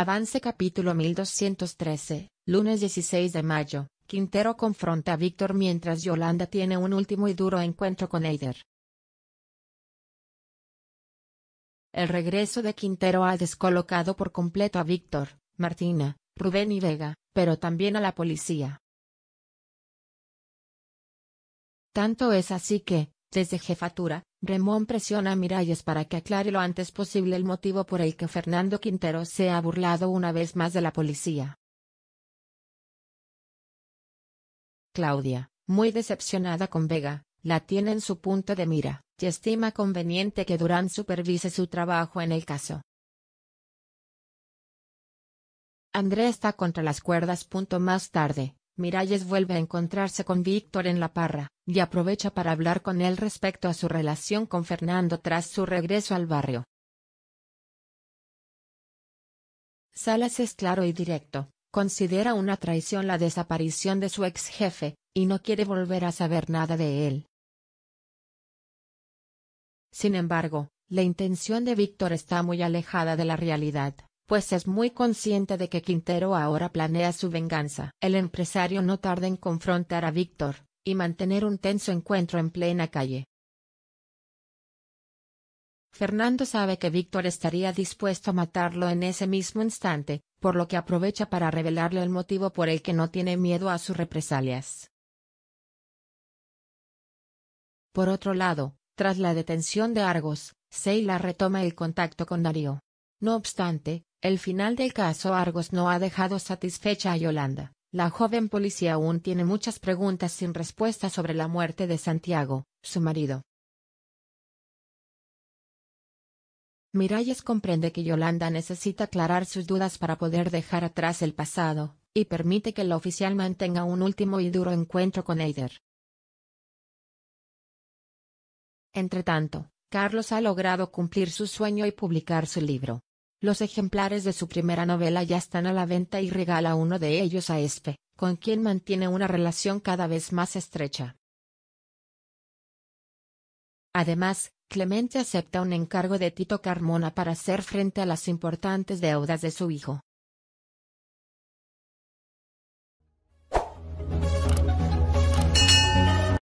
Avance capítulo 1213, lunes 16 de mayo. Quintero confronta a Víctor mientras Yolanda tiene un último y duro encuentro con Eider. El regreso de Quintero ha descolocado por completo a Víctor, Martina, Rubén y Vega, pero también a la policía. Tanto es así que, desde jefatura, Remón presiona a Miralles para que aclare lo antes posible el motivo por el que Fernando Quintero se ha burlado una vez más de la policía. Claudia, muy decepcionada con Vega, la tiene en su punto de mira, y estima conveniente que Durán supervise su trabajo en el caso. André está contra las cuerdas. Punto Más tarde, Miralles vuelve a encontrarse con Víctor en La Parra, y aprovecha para hablar con él respecto a su relación con Fernando tras su regreso al barrio. Salas es claro y directo, considera una traición la desaparición de su ex jefe, y no quiere volver a saber nada de él. Sin embargo, la intención de Víctor está muy alejada de la realidad pues es muy consciente de que Quintero ahora planea su venganza. El empresario no tarda en confrontar a Víctor, y mantener un tenso encuentro en plena calle. Fernando sabe que Víctor estaría dispuesto a matarlo en ese mismo instante, por lo que aprovecha para revelarle el motivo por el que no tiene miedo a sus represalias. Por otro lado, tras la detención de Argos, Seila retoma el contacto con Darío. No obstante, el final del caso Argos no ha dejado satisfecha a Yolanda. La joven policía aún tiene muchas preguntas sin respuesta sobre la muerte de Santiago, su marido. Miralles comprende que Yolanda necesita aclarar sus dudas para poder dejar atrás el pasado, y permite que el oficial mantenga un último y duro encuentro con Eider. Entretanto, Carlos ha logrado cumplir su sueño y publicar su libro. Los ejemplares de su primera novela ya están a la venta y regala uno de ellos a Espe, con quien mantiene una relación cada vez más estrecha. Además, Clemente acepta un encargo de Tito Carmona para hacer frente a las importantes deudas de su hijo.